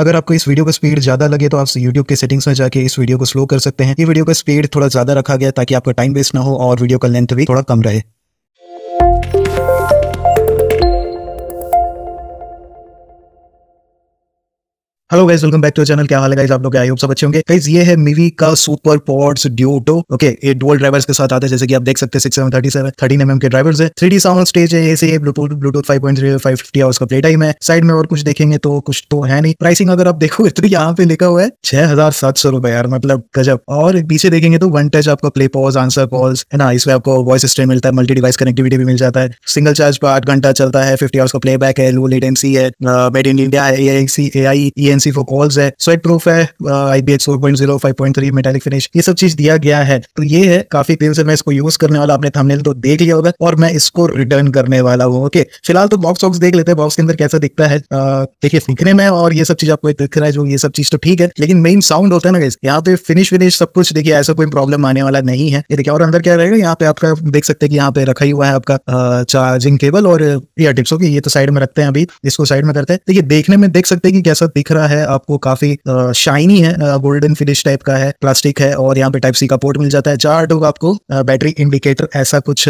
अगर आपको इस वीडियो का स्पीड ज्यादा लगे तो आप यूट्यूब के सेटिंग्स में जाके इस वीडियो को स्लो कर सकते हैं ये वीडियो का स्पीड थोड़ा ज्यादा रखा गया ताकि आपका टाइम वेस्ट ना हो और वीडियो का लेंथ भी थोड़ा कम रहे hello guys welcome back to channel क्या हाल है आप लोग आई सब अच्छे होंगे गाइज ये है मीवी का सुपर पॉड्स ड्यूटो ओके ये डुअल ड्राइवर्स के साथ आते हैं जैसे कि आप देख सकते हैं six thirty seven thirty M के ड्राइवर्स है थ्री डी साउंड स्टेज है ऐसे Bluetooth Bluetooth five point three five fifty hours का प्ले टाइम है साइड में और कुछ देखेंगे तो कुछ तो है नहीं प्राइसिंग अगर आप देखो तो यहाँ पे लिखा हुआ है छह हजार सात सौ रुपए यार मतलब गजब और पीछे देखेंगे तो वन टच आपका प्ले पॉज आंसर पॉज है ना इसमें आपको वॉइस स्ट्रीम मिलता है मल्टी डिवाइस कनेक्टिविटी भी मिल जाता है सिंगल चार्ज पर आठ घंटा चलता है फिफ्टी आवर्स का प्ले बैक है लो लेटेंसी है made in India A I C A I resistance for calls है स्वेट प्रूफ है I B H four point zero five point three metallic finish ये सब चीज दिया गया है तो ये है काफी दिन से मैं इसको यूज करने वाला अपने थामने तो देख लिया होगा और मैं इसको रिटर्न करने वाला हूँ ओके फिलहाल तो बॉक्स वॉक्स देख लेते हैं बॉक्स के अंदर कैसा दिखता है uh, देखिए सीखने में और ये सब चीज आपको दिख रहा है जो ये सब चीज तो ठीक है लेकिन मेन साउंड होता है ना यहाँ पे फिनिश विनिश सब कुछ देखिए ऐसा कोई प्रॉब्लम आने वाला नहीं है ये देखिए और अंदर क्या रहेगा यहाँ पे आपका देख सकते हैं कि यहाँ पे रखा हुआ है आपका चार्जिंग uh, केबल और ईयर टिप्स ये तो साइड में रखते हैं अभी इसको साइड में करते हैं देखिए देखने में देख सकते हैं कि कैसा दिख रहा है है आपको काफी शाइनी है गोल्डन फिनिश टाइप का है प्लास्टिक है और यहाँ पे टाइप सी का पोर्ट मिल जाता है चार टू आपको बैटरी इंडिकेटर ऐसा कुछ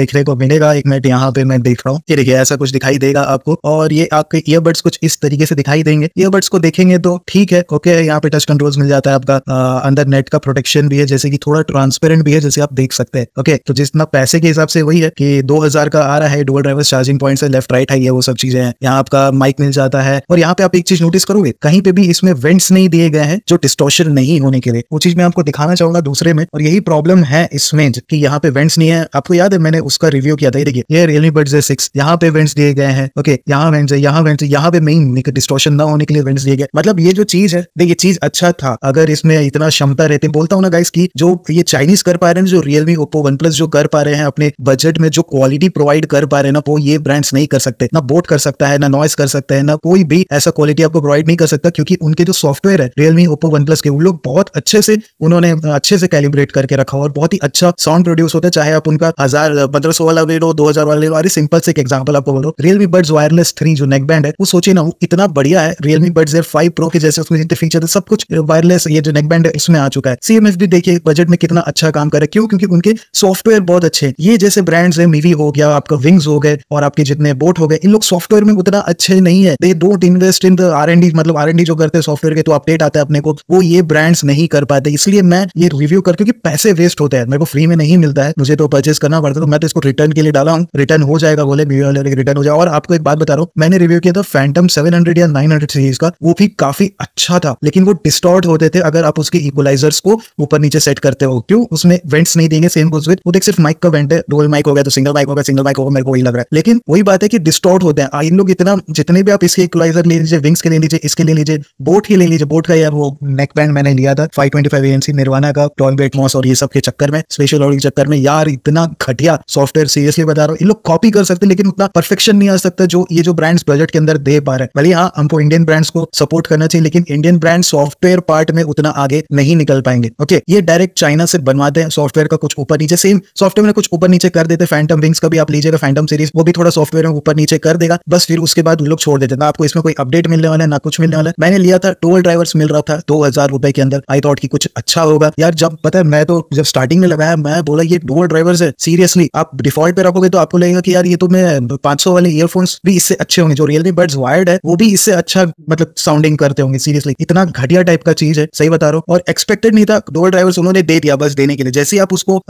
देखने को मिलेगा एक मिनट यहाँ पे मैं देख रहा हूँ ये देखिए ऐसा कुछ दिखाई देगा आपको और ये आपके ईयरबड्स कुछ इस तरीके से दिखाई देंगे ईयरबड्स को देखेंगे तो ठीक है ओके यहाँ पे टच कंट्रोल मिल जाता है आपका अंदर नेट का प्रोटेक्शन भी है जैसे की थोड़ा ट्रांसपेरेंट भी है जैसे आप देख सकते हैं ओके तो जितना पैसे के हिसाब से वही है की दो का आ रहा है डोल ड्राइवर चार्जिंग पॉइंट है लेफ्ट राइट है ये वो सब चीजें हैं यहाँ आपका माइक मिल जाता है और यहाँ पे आप एक चीज नोटिस करोगे कहीं पे भी इसमें वेंट्स नहीं दिए गए हैं जो डिस्टोशन नहीं होने के लिए वो चीज मैं आपको दिखाना चाहूंगा दूसरे में और यही प्रॉब्लम है इसमें कि यहाँ पे वेंट्स नहीं है आपको याद है मैंने उसका रिव्यू किया था देखिए ये रियलमी बड्स है सिक्स यहाँ पे वेंट्स दिए गए हैं ओके यहाँ वेंट्स है यहाँ वेंट्स यहाँ पे मेन डिस्टोशन न होने के लिए वेंट्स दिए गए मतलब ये जो चीज है देखिए चीज अच्छा था अगर इसमें इतना क्षमता रहती बोलता हूँ ना गाइस की जो ये चाइनीज कर पा रहे हैं जो रियलमी ओप्पो वन प्लस जो कर पा रहे हैं अपने बजट में जो क्वालिटी प्रोवाइड कर पा रहे हैं ना वो ये ब्रांड्स नहीं कर सकते ना बोट कर सकता है ना नॉइस कर सकते है ना कोई भी ऐसा क्वालिटी आपको प्रोवाइड नहीं कर कर सकता क्योंकि उनके जो सॉफ्टवेयर है रियलमी ओप्पो वन प्लस के वो लोग बहुत अच्छे से उन्होंने अच्छे से कैलिब्रेट करके रखा और बहुत ही अच्छा साउंड प्रोड्यूस होता है चाहे आप उनका हजार पंद्रह सौ वाला ले लो दो हजार वाला ले लो अरे सिंपल से एक एग्जाम्पल आपको बोलो रियलमी बर्ड्स वायरलेस थ्री जो नेक बैंड है वो सोचे ना वो इतना बढ़िया है Realme Buds Air five Pro के जैसे उसमें जितने फीचर है सब कुछ वायरलेस ये जो नेक बैंड है इसमें आ चुका है सीएमएफ भी देखिए बजट में कितना अच्छा काम करे क्यों क्योंकि उनके सॉफ्टवेयर बहुत अच्छे ये जैसे ब्रांड्स है मीवी हो गया आपका विंग्स हो गए और आपके जितने बोट हो गए इन लोग सॉफ्टवेयर में उतना अच्छे नहीं है they don't invest in the R and D मतलब मतलब आर जो करते हैं सॉफ्टवेयर के तो अपडेट आता है अपने को वो ये ब्रांड्स नहीं कर पाते इसलिए मैं ये रिव्यू कर क्योंकि पैसे वेस्ट होते हैं मेरे को फ्री में नहीं मिलता है मुझे तो परचेस करना पड़ता है तो मैं तो इसको रिटर्न के लिए डाला हूँ रिटर्न हो जाएगा बोले रिटर्न हो जाए और आपको एक बात बता रहा हूँ मैंने रिव्यू किया था फैंटम सेवन या नाइन सीरीज का वो भी काफी अच्छा था लेकिन वो डिस्टॉर्ट होते थे अगर आप उसके इक्वलाइजर्स को ऊपर नीचे सेट करते हो क्यों उसमें वेंट्स नहीं देंगे सेम कुछ वो देख तो सिर्फ माइक का वेंट है डोल माइक हो गया तो सिंगल माइक होगा सिंगल माइक होगा मेरे को वही लग रहा है लेकिन वही बात है कि डिस्टॉर्ट होते हैं इन लोग इतना जितने भी आप इसके इक्वलाइजर ले लीजिए विंग्स के ले लीजिए इसके ले लीजिए बोट ही ले लीजिए बोट का यार वो नेक बैंड मैंने लिया था five twenty five AMC Nirvana का टॉयबेट मॉस और ये सब के चक्कर में स्पेशल ऑर्डर के चक्कर में यार इतना घटिया सॉफ्टवेयर सीरियसली बता रहा हूँ इन लोग कॉपी कर सकते लेकिन उतना परफेक्शन नहीं आ सकता जो ये जो ब्रांड्स बजट के अंदर दे पा रहे भले हाँ हमको इंडियन ब्रांड्स को सपोर्ट करना चाहिए लेकिन इंडियन ब्रांड सॉफ्टवेयर पार्ट में उतना आगे नहीं निकल पाएंगे ओके ये डायरेक्ट चाइना से बनवाते हैं सॉफ्टवेयर का कुछ ऊपर नीचे सेम सॉफ्टवेयर में कुछ ऊपर नीचे कर देते फैंटम विंग्स का भी आप लीजिएगा फैंटम सीरीज वो भी थोड़ा सॉफ्टवेयर में ऊपर नीचे कर देगा बस फिर उसके बाद लोग छोड़ देते ना आपको इसमें कोई अपडेट मिलने वाला है ना कुछ मिलने डाला मैंने लिया था टोल ड्राइवर्स मिल रहा था दो हजार रुपए के अंदर आई थॉट की कुछ अच्छा होगा यार जब पता है मैं तो जब स्टार्टिंग में लगाया मैं बोला ये टोल ड्राइवर्स है सीरियसली आप डिफॉल्ट पे रखोगे तो आपको लगेगा कि यार ये तो मैं पांच वाले ईयरफोन्स भी इससे अच्छे होंगे जो रियलमी बर्ड्स वायर्ड है वो भी इससे अच्छा मतलब साउंडिंग करते होंगे सीरियसली इतना घटिया टाइप का चीज है सही बता रहा हूँ और एक्सपेक्टेड नहीं था टोल ड्राइवर्स उन्होंने दे दिया बस देने के लिए जैसे आप उसको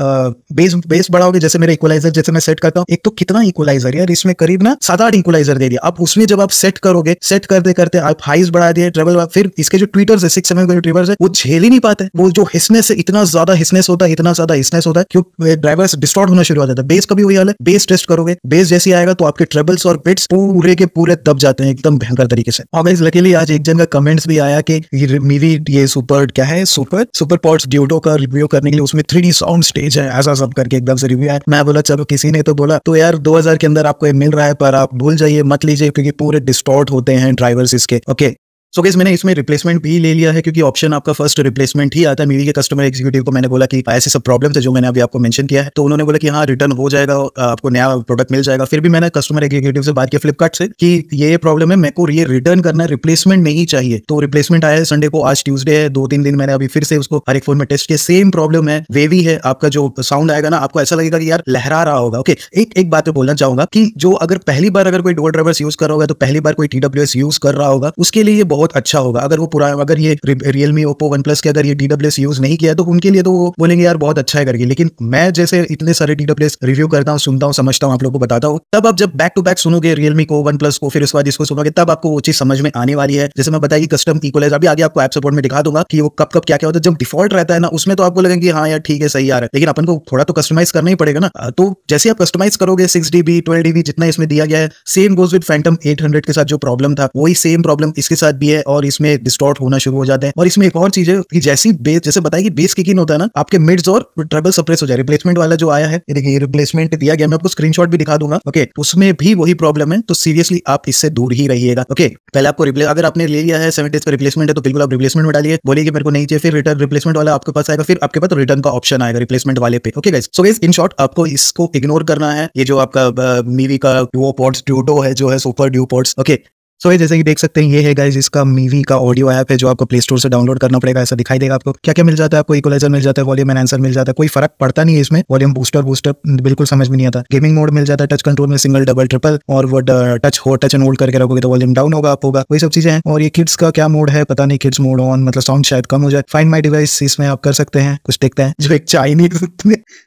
बेस बेस बढ़ाओगे जैसे मेरे इक्वलाइजर जैसे मैं सेट करता हूँ एक तो कितना इक्वलाइजर यार इसमें करीब ना सात आठ इक्वलाइजर दे दिया अब उसमें जब आप सेट करोगे सेट करते करते आप हाइज बढ़ा दिया है ट्रेवल फिर इसके जो ट्विटर्स है सिक्स सेवन ट्रेवल्स है वो झेल ही नहीं पाते वो जो हिसनेस है इतना ज्यादा हिसनेस होता है इतना ज्यादा हिसनेस होता है क्यों ड्राइवर्स डिस्टॉर्ट होना शुरू हो जाता है बेस कभी हुई हाल है बेस टेस्ट करोगे बेस जैसे आएगा तो आपके ट्रेवल्स और बिट्स पूरे के पूरे दब जाते हैं एकदम भयंकर तरीके से और लकीली आज एक जन का कमेंट्स भी आया कि मेरी ये सुपर क्या है सुपर सुपर पॉट्स ड्यूटो का रिव्यू करने के लिए उसमें थ्री साउंड स्टेज है ऐसा सब करके एकदम से रिव्यू आया मैं बोला चलो किसी ने तो बोला तो यार 2000 के अंदर आपको मिल रहा है पर आप भूल जाइए मत लीजिए क्योंकि पूरे डिस्टॉर्ट होते हैं ड्राइवर्स इसके ओके सो so, मैंने इसमें रिप्लेसमेंट भी ले लिया है क्योंकि ऑप्शन आपका फर्स्ट रिप्लेसमेंट ही आता है मेरी के कस्टमर एग्जीक्यूटिव को मैंने बोला कि ऐसे सब प्रॉब्लम है जो मैंने अभी आपको मेंशन किया है तो उन्होंने बोला कि हाँ रिटर्न हो जाएगा आपको नया प्रोडक्ट मिल जाएगा फिर भी मैंने कस्टमर एग्जीक्यूटिव से बात किया फ्लिपकार्ट से कि ये प्रॉब्लम है मेरे को ये रिटर्न करना रिप्लेसमेंट नहीं चाहिए तो रिप्लेसमेंट आया है संडे को आज ट्यूजडे है दो तीन दिन मैंने अभी फिर से उसको हर एक फोन में टेस्ट किया सेम प्रॉब्लम है वेवी है आपका जो साउंड आएगा ना आपको ऐसा लगेगा कि यार लहरा रहा होगा ओके एक एक बात बोलना चाहूंगा कि जो अगर पहली बार अगर कोई डोर ड्राइवर्स यूज कर रहा होगा तो पहली बार कोई टीडब्ल्यू यूज कर रहा होगा उसके लिए बहुत बहुत अच्छा होगा अगर वो पुराना अगर ये रियलमी ओप्पो वन प्लस के अगर ये डी यूज नहीं किया तो उनके लिए तो वो बोलेंगे यार बहुत अच्छा है करके लेकिन मैं जैसे इतने सारे डी रिव्यू करता हूँ सुनता हूँ समझता हूँ आप लोग को बताता हूँ तब आप जब बैक टू बैक सुनोगे रियलमी को वन प्लस को फिर उसके बाद इसको सुनोगे तब आपको वो चीज समझ में आने वाली है जैसे मैं बताया कि कस्टम इक्वलाइज अभी आगे आपको एप सपोर्ट में दिखा दूंगा कि वो कब कब क्या क्या होता है जब डिफॉल्ट रहता है ना उसमें तो आपको लगेगा कि हाँ यार ठीक है सही यार लेकिन अपन को थोड़ा तो कस्टमाइज करना ही पड़ेगा ना तो जैसे आप कस्टमाइज करोगे सिक्स डीबी ट्वेल्व डीबी जितना इसमें दिया गया है same goes with Phantom eight के साथ जो प्रॉब्लम था वही सेम प्रॉब्लम इसके साथ भी है है और इसमें डिस्टॉर्ट होना शुरू हो जाते हैं और इसमें एक और चीज है कि जैसी बेस जैसे बताया कि बेस किन होता है ना आपके मिड्स और ट्रेबल सप्रेस हो जाए रिप्लेसमेंट वाला जो आया है देखिए रिप्लेसमेंट दिया गया मैं आपको स्क्रीन भी दिखा दूंगा ओके उसमें भी वही प्रॉब्लम है तो सीरियसली आप इससे दूर ही रहिएगा ओके पहले आपको रिप्लेस अगर आपने ले लिया है सेवन डेज का रिप्लेसमेंट है तो बिल्कुल आप रिप्लेसमेंट में डालिए बोलिए मेरे को नहीं चाहिए फिर रिटर्न रिप्लेसमेंट वाला आपके पास आएगा फिर आपके पास रिटर्न का ऑप्शन आएगा रिप्लेसमेंट वाले पे okay guys so guys in short आपको इसको इग्नोर करना है ये जो आपका मीवी uh, का ड्यूओ पॉड्स ड्यूटो है जो है super duo pods okay so so, जैसे कि देख सकते हैं ये है गाइज इसका मीवी का ऑडियो ऐप है जो आपको प्ले स्टोर से डाउनलोड करना पड़ेगा ऐसा दिखाई देगा आपको क्या क्या मिल जाता है आपको इक्वलाइजर मिल जाता है वॉल्यूम आंसर मिल जाता है कोई फर्क पड़ता नहीं है इसमें वॉल्यूम बूस्टर बूस्टर बिल्कुल समझ में नहीं आता गेमिंग मोड मिल जाता है टच कंट्रोल में सिंगल डबल ट्रिपल और वो टच हो टच एंड होल्ड करके रखोगे तो वॉल्यूम डाउन होगा अप होगा वही सब चीजें हैं और ये किड्स का क्या मोड है पता नहीं किड्स मोड ऑन मतलब साउंड शायद कम हो जाए फाइन माई डिवाइस इसमें आप कर सकते हैं कुछ देखते हैं जो एक चाइनीज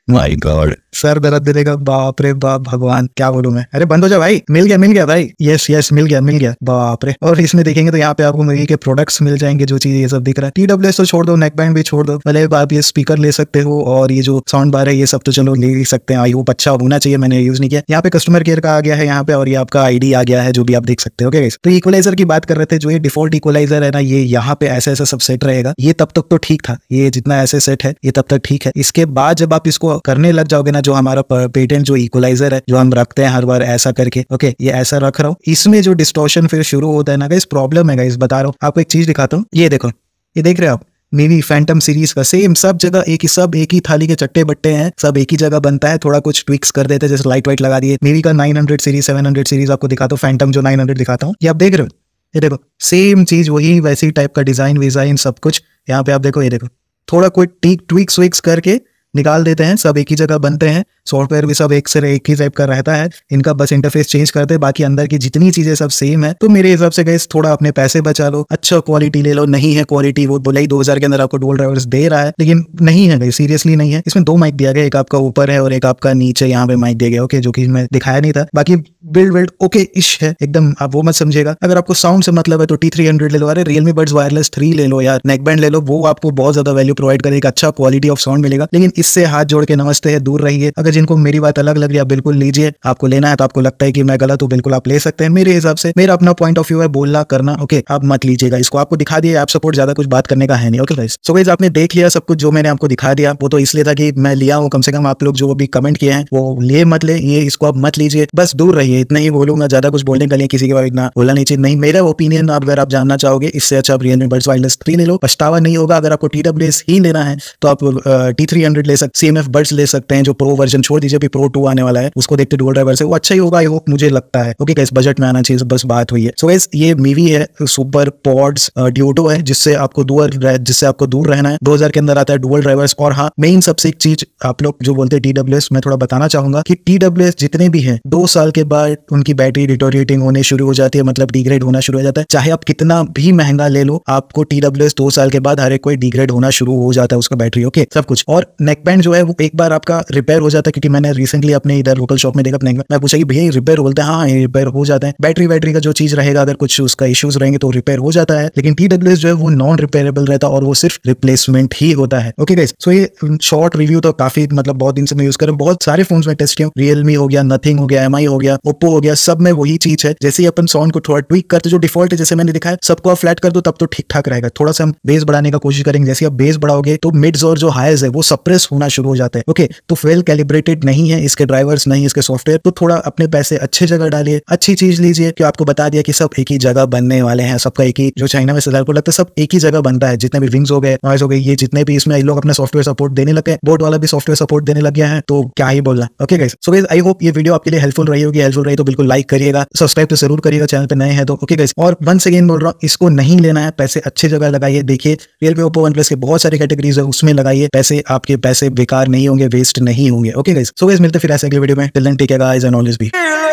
माई गॉड सर दर्द दे देगा बाप रे बाप भगवान क्या बोलू मैं अरे बंद हो जाए भाई मिल गया मिल गया भाई यस यस मिल गया मिल गया बाप रे और इसमें देखेंगे तो यहाँ पे आपको मिगी के प्रोडक्ट्स मिल जाएंगे जो चीज ये सब दिख रहा है टी तो छोड़ दो नेक बैंड भी छोड़ दो भले आप ये स्पीकर ले सकते हो और ये जो साउंड बार है ये सब तो चलो ले सकते हैं आई होप अच्छा होना चाहिए मैंने यूज नहीं किया यहाँ पे कस्टमर केयर का आ गया है यहाँ पे और ये आपका आईडी आ गया है जो भी आप देख सकते हो okay, तो इक्वलाइजर की बात कर रहे थे जो ये डिफॉल्ट इक्वलाइजर है ना ये यहाँ पे ऐसे ऐसा सब सेट रहेगा ये तब तक तो ठीक था ये जितना ऐसे सेट है ये तब तक ठीक है इसके बाद जब आप इसको करने लग जाओगे ना जो हमारा पेटेंट जो इक्वलाइजर है जो हम रखते हैं हर बार ऐसा करके ओके ये ऐसा रख रहा हूँ इसमें जो डिस्टोशन फिर शुरू होता है ना गाइस प्रॉब्लम है गाइस बता रहा हूँ आपको एक चीज दिखाता हूँ ये देखो ये देख रहे हो आप मेवी फैंटम सीरीज का सेम सब जगह एक ही सब एक ही थाली के चट्टे बट्टे हैं सब एक ही जगह बनता है थोड़ा कुछ ट्विक्स कर देते हैं जैसे लाइट वाइट लगा दिए मेवी का 900 सीरीज 700 सीरीज आपको दिखाता हूँ फैंटम जो 900 दिखाता हूँ ये आप देख रहे हो ये देखो सेम चीज वही वैसी टाइप का डिजाइन विजाइन सब कुछ यहाँ पे आप देखो ये देखो थोड़ा कोई ट्विक्स विक्स करके निकाल देते हैं सब एक ही जगह बनते हैं सॉफ्टवेयर भी सब एक से एक ही टाइप का रहता है इनका बस इंटरफेस चेंज करते हैं बाकी अंदर की जितनी चीजें सब सेम है तो मेरे हिसाब से गए थोड़ा अपने पैसे बचा लो अच्छा क्वालिटी ले लो नहीं है क्वालिटी वो बोला ही दो के अंदर आपको डोल ड्राइवर्स दे रहा है लेकिन नहीं है गई सीरियसली नहीं है इसमें दो माइक दिया गया एक आपका ऊपर है और एक आपका नीचे यहाँ पे माइक दिया गया ओके जो कि मैं दिखाया नहीं था बाकी बिल्ड वेल्ड ओके इश है एकदम आप वो मत समझेगा अगर आपको साउंड से मतलब है तो टी थ्री हंड्रेड ले लो अरे रियलमी बर्ड्स वायरलेस थ्री ले लो यार नेकबैंड ले लो वो आपको बहुत ज्यादा वैल्यू प्रोवाइड करेगा अच्छा क्वालिटी ऑफ साउंड मिलेगा लेकिन इससे हाथ जोड़ के नमस्ते है दूर रहिए अगर जिनको मेरी बात अलग लग रही है बिल्कुल लीजिए आपको लेना है तो आपको लगता है कि मैं गलत हूँ बिल्कुल आप ले सकते हैं मेरे हिसाब से मेरा अपना पॉइंट ऑफ व्यू है बोलना करना ओके आप मत लीजिएगा इसको आपको दिखा दिया आप सपोर्ट ज्यादा कुछ बात करने का है नहीं ओके गाइस सो गाइस आपने देख लिया सब कुछ जो मैंने आपको दिखा दिया वो तो इसलिए था कि मैं लिया हूँ कम से कम आप लोग जो अभी कमेंट किए हैं वो लिए मत ले ये इसको आप मत लीजिए बस दूर रहिए इतना ही बोलूंगा ज्यादा कुछ बोलने के लिए किसी के बाद इतना बोला नहीं चाहिए नहीं मेरा ओपिनियन आप अगर आप जानना चाहोगे इससे अच्छा आप रियल बर्ड्स वायरलेस थ्री ले लो पछतावा नहीं होगा अगर आपको टी डब्ल्यू एस ही लेना है तो आप टी थ्री हंड्रेड ले सकते सी एम एफ बर्ड्स ले सकते हैं जो प्रो वर्जन छोड़ दीजिए अभी प्रो टू आने वाला है उसको देखते डुअल ड्राइवर से वो अच्छा ही होगा आई होप मुझे लगता है ओके कैसे बजट में आना चाहिए बस बात हुई है सो गैस ये मीवी है सुपर पॉड्स ड्यूटो है जिससे आपको दूर जिससे आपको दूर रहना है दो के अंदर आता है डुअल ड्राइवर्स और हाँ मेन सबसे एक चीज आप लोग जो बोलते हैं टीडब्ल्यू मैं थोड़ा बताना चाहूंगा कि टीडब्ल्यू जितने भी हैं दो साल के बाद उनकी बैटरी डिटोरिएटिंग होने शुरू हो जाती है मतलब डिग्रेड होना शुरू हो जाता है चाहे आप कितना भी महंगा ले लो आपको टीडब्ल्यू दो साल के बाद हर एक कोई डिग्रेड होना शुरू हो जाता है उसका बैटरी ओके सब कुछ और नेक्स्ट नेक बैंड जो है वो एक बार आपका रिपेयर हो जाता है क्योंकि मैंने रिसेंटली अपने इधर लोकल शॉप में देखा अपने मैं पूछा कि भैया रिपेयर बोलते हैं हाँ रिपेयर हो जाता है बैटरी वैटरी का जो चीज रहेगा अगर कुछ उसका इश्यूज रहेंगे तो रिपेयर हो जाता है लेकिन टी जो है वो नॉन रिपेयरेबल रहता है और वो सिर्फ रिप्लेसमेंट ही होता है ओके गाइस सो ये शॉर्ट रिव्यू तो काफी मतलब बहुत दिन से मैं यूज कर रहा हूँ बहुत सारे फोन में टेस्ट किया रियलमी हो गया नथिंग हो गया एम हो गया ओप्पो हो गया सब में वही चीज है जैसे ही अपन साउंड को थोड़ा ट्विक करते जो डिफॉल्ट है जैसे मैंने दिखाया सबको आप फ्लैट कर दो तब तो ठीक ठाक रहेगा थोड़ा सा हम बेस बढ़ाने का कोशिश करेंगे जैसे आप बेस बढ़ाओगे तो मिड्स और जो हाइज है वो सप्रेस होना शुरू हो जाते हैं ओके तो वेल कैलिब्रेटेड नहीं है इसके ड्राइवर्स नहीं इसके सॉफ्टवेयर तो थोड़ा अपने पैसे अच्छे जगह डालिए अच्छी चीज लीजिए कि आपको बता दिया कि सब एक ही जगह बनने वाले हैं सबका एक ही जो चाइना में सिलार को लगता है सब एक ही जगह बनता है जितने भी विंग्स हो गए नॉइस हो गए ये जितने भी इसमें लोग अपना सॉफ्टवेयर सपोर्ट देने लगे बोर्ड वाला भी सॉफ्टवेयर सपोर्ट देने लग गया है तो क्या ही बोलना okay guys so guys I hope ये वीडियो आपके लिए हेल्पफुल रही होगी हेल्पफुल रही तो बिल्कुल लाइक करिएगा सब्सक्राइब तो जरूर करिएगा चैनल पर नए हैं तो ओके गाइस और वन अगेन बोल रहा हूँ इसको नहीं लेना है पैसे अच्छे जगह लगाइए देखिए रियलमी ओप्पो वन प्लस के बहुत सारी कैटेगरीज है उसमें लगाइए पैसे आपके पैसे ऐसे बेकार नहीं होंगे वेस्ट नहीं होंगे ओके गाइस सो गाइस मिलते फिर ऐसे अगले वीडियो में till then take care guys and always B